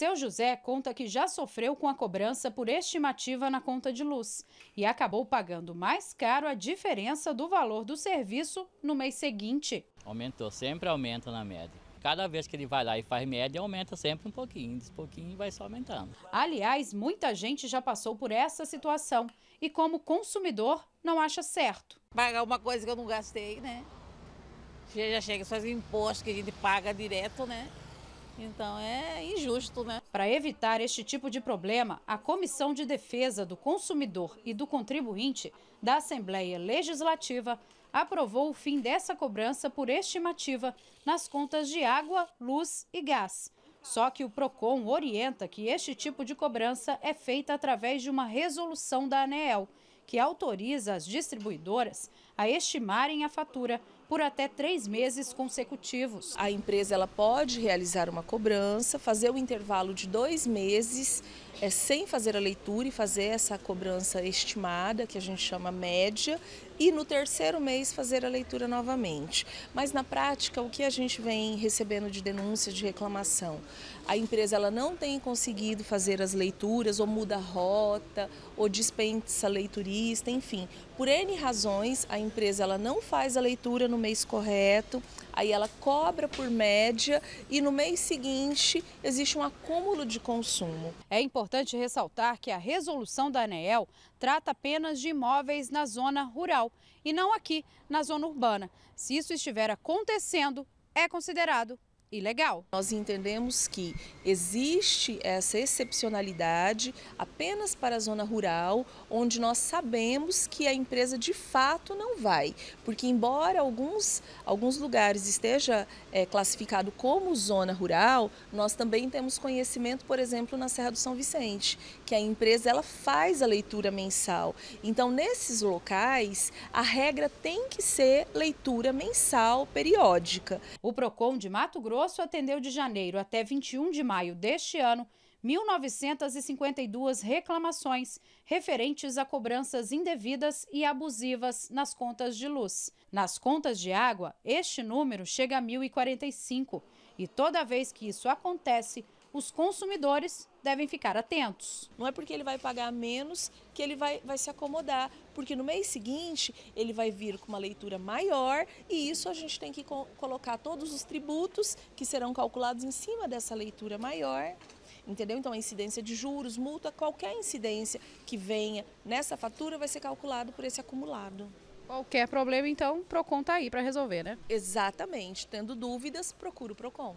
Seu José conta que já sofreu com a cobrança por estimativa na conta de luz e acabou pagando mais caro a diferença do valor do serviço no mês seguinte. Aumentou, sempre aumenta na média. Cada vez que ele vai lá e faz média, aumenta sempre um pouquinho, de pouquinho vai só aumentando. Aliás, muita gente já passou por essa situação e como consumidor não acha certo. Pagar uma coisa que eu não gastei, né? Já chega só os impostos que a gente paga direto, né? Então é injusto, né? Para evitar este tipo de problema, a Comissão de Defesa do Consumidor e do Contribuinte da Assembleia Legislativa aprovou o fim dessa cobrança por estimativa nas contas de água, luz e gás. Só que o PROCON orienta que este tipo de cobrança é feita através de uma resolução da ANEEL, que autoriza as distribuidoras a estimarem a fatura por até três meses consecutivos. A empresa ela pode realizar uma cobrança, fazer o um intervalo de dois meses é, sem fazer a leitura e fazer essa cobrança estimada, que a gente chama média, e no terceiro mês fazer a leitura novamente. Mas na prática, o que a gente vem recebendo de denúncia, de reclamação? A empresa ela não tem conseguido fazer as leituras, ou muda a rota, ou dispensa leiturista, enfim. Por N razões, a empresa ela não faz a leitura no mês correto, aí ela cobra por média e no mês seguinte existe um acúmulo de consumo. É importante ressaltar que a resolução da ANEEL trata apenas de imóveis na zona rural e não aqui na zona urbana. Se isso estiver acontecendo, é considerado ilegal. Nós entendemos que existe essa excepcionalidade apenas para a zona rural, onde nós sabemos que a empresa de fato não vai, porque embora alguns, alguns lugares esteja é, classificado como zona rural, nós também temos conhecimento, por exemplo, na Serra do São Vicente, que a empresa ela faz a leitura mensal. Então, nesses locais, a regra tem que ser leitura mensal periódica. O Procon de Mato Grosso Grosso atendeu de janeiro até 21 de maio deste ano 1.952 reclamações referentes a cobranças indevidas e abusivas nas contas de luz. Nas contas de água, este número chega a 1.045 e toda vez que isso acontece, os consumidores devem ficar atentos. Não é porque ele vai pagar menos que ele vai, vai se acomodar, porque no mês seguinte ele vai vir com uma leitura maior e isso a gente tem que co colocar todos os tributos que serão calculados em cima dessa leitura maior. Entendeu? Então, a incidência de juros, multa, qualquer incidência que venha nessa fatura vai ser calculado por esse acumulado. Qualquer problema, então, o PROCON está aí para resolver, né? Exatamente. Tendo dúvidas, procura o PROCON.